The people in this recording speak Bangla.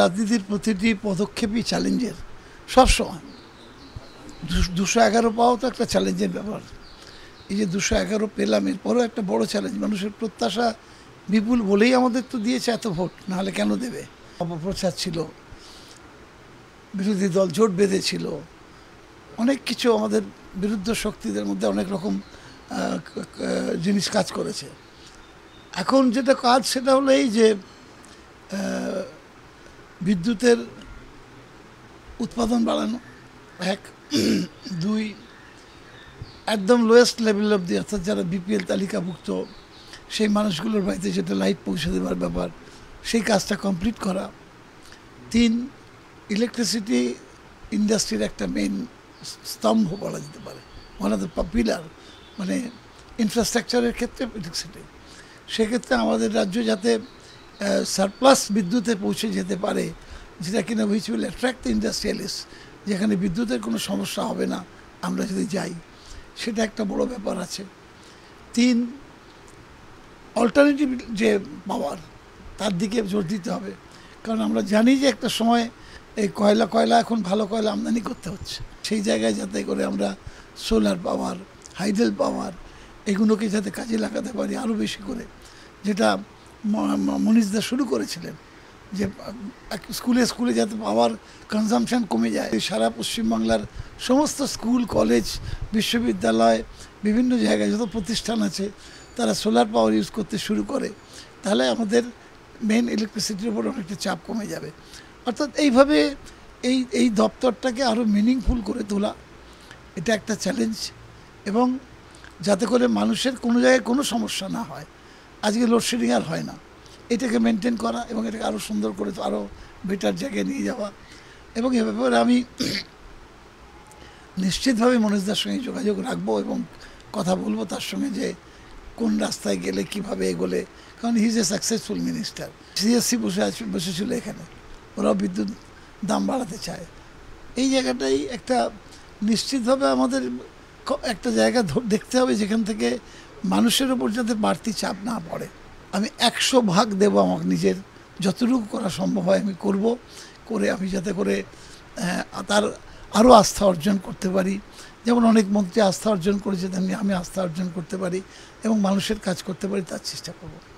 রাজনীতির প্রতিটি পদক্ষেপই চ্যালেঞ্জের সবসময় দুশো এগারো পাওয়া তো একটা চ্যালেঞ্জের ব্যাপার এই যে দুশো এগারো পেলাম এরপরও একটা বড় চ্যালেঞ্জ মানুষের প্রত্যাশা বিপুল বলেই আমাদের তো দিয়েছে এত ভোট নাহলে কেন দেবে অপপ্রচার ছিল বিরোধী দল জোট বেঁধেছিল অনেক কিছু আমাদের বিরুদ্ধ শক্তিদের মধ্যে অনেক রকম জিনিস কাজ করেছে এখন যেটা কাজ সেটা হলো এই যে বিদ্যুতের উৎপাদন বাড়ানো এক দুই একদম লোয়েস্ট লেভেল অবধি অর্থাৎ যারা বিপিএল তালিকাভুক্ত সেই মানুষগুলোর বাড়িতে যেটা লাইট পৌঁছে দেওয়ার ব্যাপার সেই কাজটা কমপ্লিট করা তিন ইলেকট্রিসিটি ইন্ডাস্ট্রির একটা মেন স্তম্ভ বলা যেতে পারে ওয়ান অফ দ্য পপুলার মানে ইনফ্রাস্ট্রাকচারের ক্ষেত্রে ইলেকট্রিসিটি সেক্ষেত্রে আমাদের রাজ্য যাতে সারপ্লাস বিদ্যুতে পৌঁছে যেতে পারে যেটা কিনা which will attract the industrialist যেখানে বিদ্যুতের কোনো সমস্যা হবে না আমরা যদি যাই সেটা একটা বড় ব্যাপার আছে তিন অল্টারনেটিভ যে পাওয়ার তার দিকে জোর দিতে হবে কারণ আমরা জানি যে একটা সময় এই কয়লা কয়লা এখন ভালো কয়লা আমদানি করতে হচ্ছে সেই জায়গায় যাতে করে আমরা সোলার পাওয়ার হাইডেল পাওয়ার এগুলোকে যাতে কাজে লাগাতে পারি আরও বেশি করে যেটা মনীষদা শুরু করেছিলেন যে স্কুলে স্কুলে যাতে পাওয়ার কনজামশন কমে যায় সারা পশ্চিমবাংলার সমস্ত স্কুল কলেজ বিশ্ববিদ্যালয় বিভিন্ন জায়গায় যত প্রতিষ্ঠান আছে তারা সোলার পাওয়ার ইউজ করতে শুরু করে তাহলে আমাদের মেন ইলেকট্রিসিটির উপর অনেকটা চাপ কমে যাবে অর্থাৎ এইভাবে এই এই দপ্তরটাকে আরও মিনিংফুল করে তোলা এটা একটা চ্যালেঞ্জ এবং যাতে করে মানুষের কোনো জায়গায় কোনো সমস্যা না হয় আজকে লোডশেডিং আর হয় না এটাকে মেনটেন করা এবং এটাকে আরও সুন্দর করে আরও বেটার জায়গায় নিয়ে যাওয়া এবং এ ব্যাপারে আমি নিশ্চিতভাবে মনীষদার সঙ্গে যোগাযোগ রাখবো এবং কথা বলবো তার সঙ্গে যে কোন রাস্তায় গেলে কিভাবে এগোলে কারণ he's a successful minister CSC বসে বসেছিল এখানে ওরাও বিদ্যুৎ দাম বাড়াতে চায় এই জায়গাটাই একটা নিশ্চিতভাবে আমাদের একটা জায়গা দেখতে হবে যেখান থেকে মানুষের ওপর যাতে বাড়তি চাপ না পড়ে আমি একশো ভাগ দেব আমাকে নিজের যতটুকু করা সম্ভব হয় আমি করব করে আমি যাতে করে তার আরও আস্থা অর্জন করতে পারি যেমন অনেক মন্ত্রী আস্থা অর্জন করেছে তেমনি আমি আস্থা অর্জন করতে পারি এবং মানুষের কাজ করতে পারি তার চেষ্টা করবো